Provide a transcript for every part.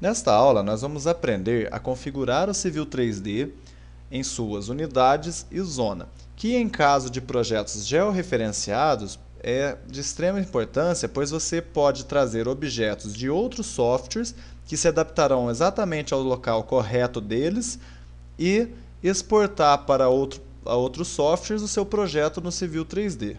Nesta aula, nós vamos aprender a configurar o Civil 3D em suas unidades e zona, que em caso de projetos georreferenciados é de extrema importância, pois você pode trazer objetos de outros softwares que se adaptarão exatamente ao local correto deles e exportar para outro, a outros softwares o seu projeto no Civil 3D.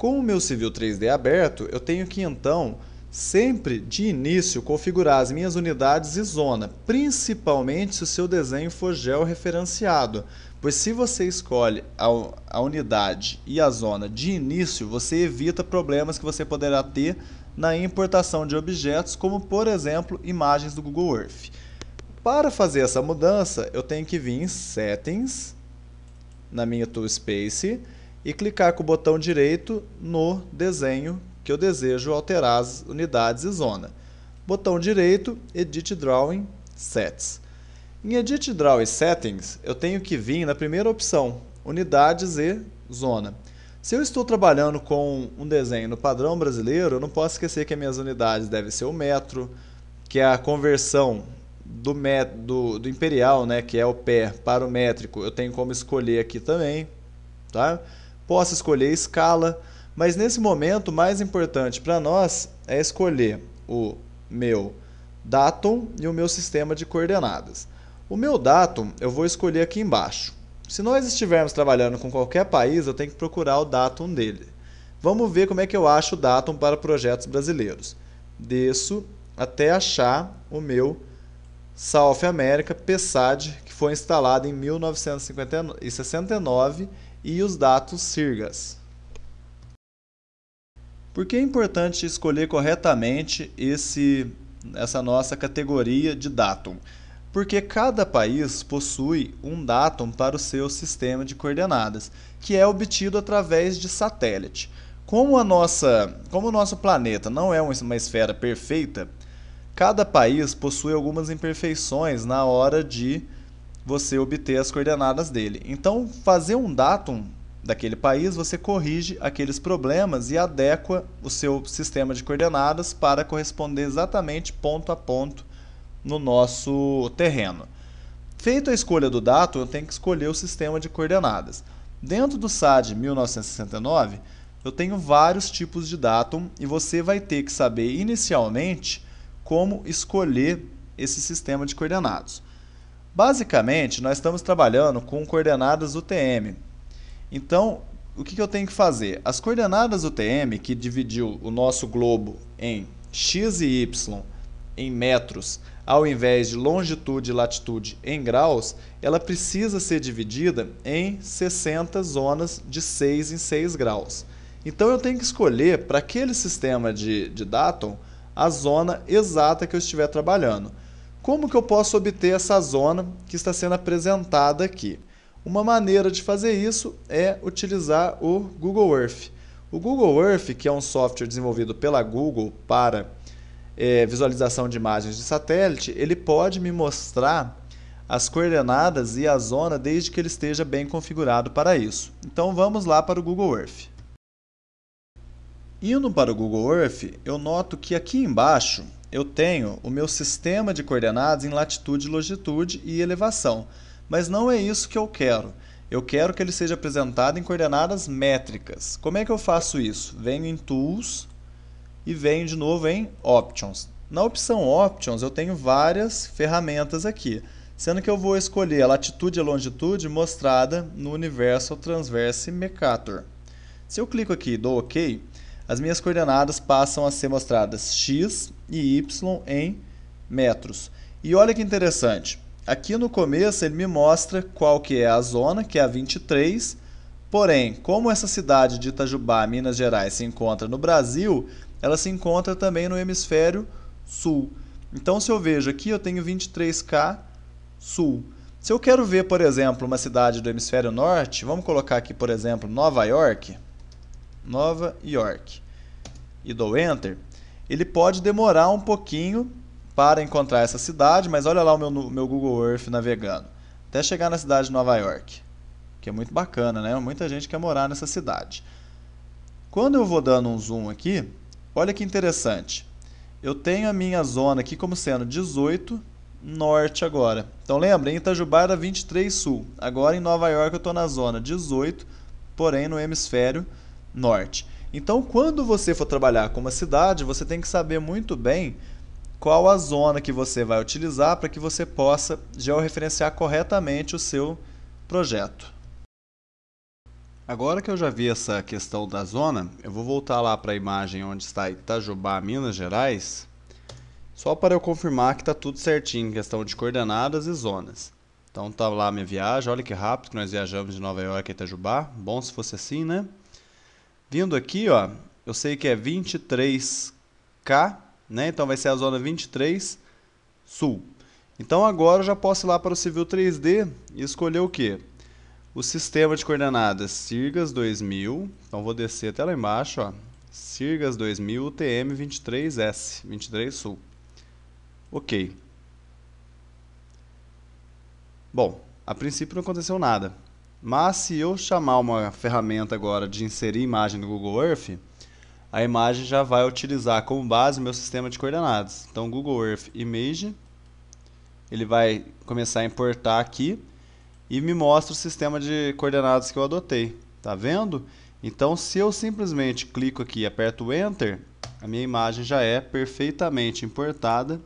Com o meu Civil 3D aberto, eu tenho que então sempre de início configurar as minhas unidades e zona, principalmente se o seu desenho for georreferenciado, pois se você escolhe a, unidade e a zona de início, você evita problemas que você poderá ter na importação de objetos, como por exemplo imagens do Google Earth. Para fazer essa mudança, eu tenho que vir em Settings, na minha Toolspace, Space, e clicar com o botão direito no desenho que eu desejo alterar as unidades e zona. Botão direito, Edit Drawing Sets. Em Edit Drawing Settings, eu tenho que vir na primeira opção, Unidades e Zona. Se eu estou trabalhando com um desenho no padrão brasileiro, eu não posso esquecer que as minhas unidades devem ser o metro, que é a conversão do, met, do, do imperial, né, que é o pé, para o métrico. Eu tenho como escolher aqui também, tá? possa escolher escala, mas nesse momento o mais importante para nós é escolher o meu datum e o meu sistema de coordenadas. O meu datum eu vou escolher aqui embaixo. Se nós estivermos trabalhando com qualquer país, eu tenho que procurar o datum dele. Vamos ver como é que eu acho o datum para projetos brasileiros. Desço até achar o meu South America PSAD, que foi instalado em 1969 e os dados sirgas. Por que é importante escolher corretamente esse, essa nossa categoria de datum? Porque cada país possui um datum para o seu sistema de coordenadas, que é obtido através de satélite. Como, a nossa, como o nosso planeta não é uma esfera perfeita, cada país possui algumas imperfeições na hora de você obter as coordenadas dele. Então, fazer um datum daquele país, você corrige aqueles problemas e adequa o seu sistema de coordenadas para corresponder exatamente ponto a ponto no nosso terreno. Feita a escolha do datum, eu tenho que escolher o sistema de coordenadas. Dentro do SAD 1969, eu tenho vários tipos de datum e você vai ter que saber inicialmente como escolher esse sistema de coordenadas. Basicamente, nós estamos trabalhando com coordenadas UTM. Então, o que, eu tenho que fazer? As coordenadas UTM, que dividiu o nosso globo em x e y em metros, ao invés de longitude e latitude em graus, ela precisa ser dividida em 60 zonas de 6 em 6 graus. Então eu tenho que escolher para aquele sistema de, de datum a zona exata que eu estiver trabalhando. Como que eu posso obter essa zona que está sendo apresentada aqui? Uma maneira de fazer isso é utilizar o Google Earth. O Google Earth, que é um software desenvolvido pela Google para é, visualização de imagens de satélite, ele pode me mostrar as coordenadas e a zona desde que ele esteja bem configurado para isso. Então vamos lá para o Google Earth. Indo para o Google Earth, eu noto que aqui embaixo eu tenho o meu sistema de coordenadas em latitude, longitude e elevação. Mas não é isso que eu quero. Eu quero que ele seja apresentado em coordenadas métricas. Como é que eu faço isso? Venho em Tools e venho de novo em Options. Na opção Options, eu tenho várias ferramentas aqui, sendo que eu vou escolher a latitude e a longitude mostrada no Universal Transverse Mercator. Se eu clico aqui e dou OK, as minhas coordenadas passam a ser mostradas x e y em metros. E olha que interessante, aqui no começo ele me mostra qual que é a zona, que é a 23, porém, como essa cidade de Itajubá, Minas Gerais, se encontra no Brasil, ela se encontra também no hemisfério sul. Então, se eu vejo aqui, eu tenho 23K sul. Se eu quero ver, por exemplo, uma cidade do hemisfério norte, vamos colocar aqui, por exemplo, Nova York, Nova York, e dou Enter, ele pode demorar um pouquinho para encontrar essa cidade, mas olha lá o meu, meu Google Earth navegando, até chegar na cidade de Nova York, que é muito bacana, né? Muita gente quer morar nessa cidade. Quando eu vou dando um zoom aqui, olha que interessante. Eu tenho a minha zona aqui como sendo 18 norte agora. Então lembra, em Itajubá era 23 sul. Agora em Nova York eu estou na zona 18, porém no hemisfério norte. Então, quando você for trabalhar com uma cidade, você tem que saber muito bem qual a zona que você vai utilizar para que você possa georreferenciar corretamente o seu projeto. Agora que eu já vi essa questão da zona, eu vou voltar lá para a imagem onde está Itajubá, Minas Gerais, só para eu confirmar que está tudo certinho em questão de coordenadas e zonas. Então tá lá minha viagem, olha que rápido que nós viajamos de Nova York a Itajubá, bom se fosse assim, né? Vindo aqui, ó, eu sei que é 23K, né? Então vai ser a zona 23 sul. Então agora eu já posso ir lá para o Civil 3D e escolher o que? O sistema de coordenadas Sirgas 2000. Então vou descer até lá embaixo, ó. Sirgas 2000 TM23S, 23 sul. OK. Bom, a princípio não aconteceu nada. Mas se eu chamar uma ferramenta agora de inserir imagem no Google Earth, a imagem já vai utilizar como base o meu sistema de coordenadas. Então, Google Earth Image, ele vai começar a importar aqui e me mostra o sistema de coordenadas que eu adotei. Tá vendo? Então, se eu simplesmente clico aqui e aperto Enter, a minha imagem já é perfeitamente importada,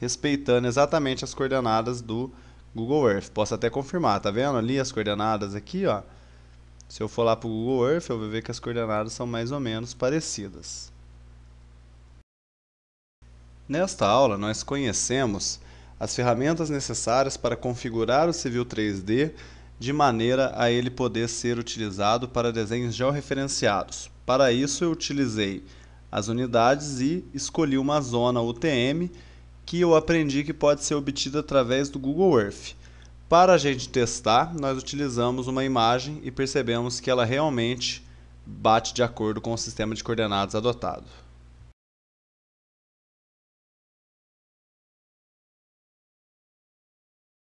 respeitando exatamente as coordenadas do Google Earth. Posso até confirmar, tá vendo ali as coordenadas aqui, ó? Se eu for lá para o Google Earth, eu vou ver que as coordenadas são mais ou menos parecidas. Nesta aula, nós conhecemos as ferramentas necessárias para configurar o Civil 3D de maneira a ele poder ser utilizado para desenhos georreferenciados. Para isso, eu utilizei as unidades e escolhi uma zona UTM que eu aprendi que pode ser obtida através do Google Earth. Para a gente testar, nós utilizamos uma imagem e percebemos que ela realmente bate de acordo com o sistema de coordenadas adotado.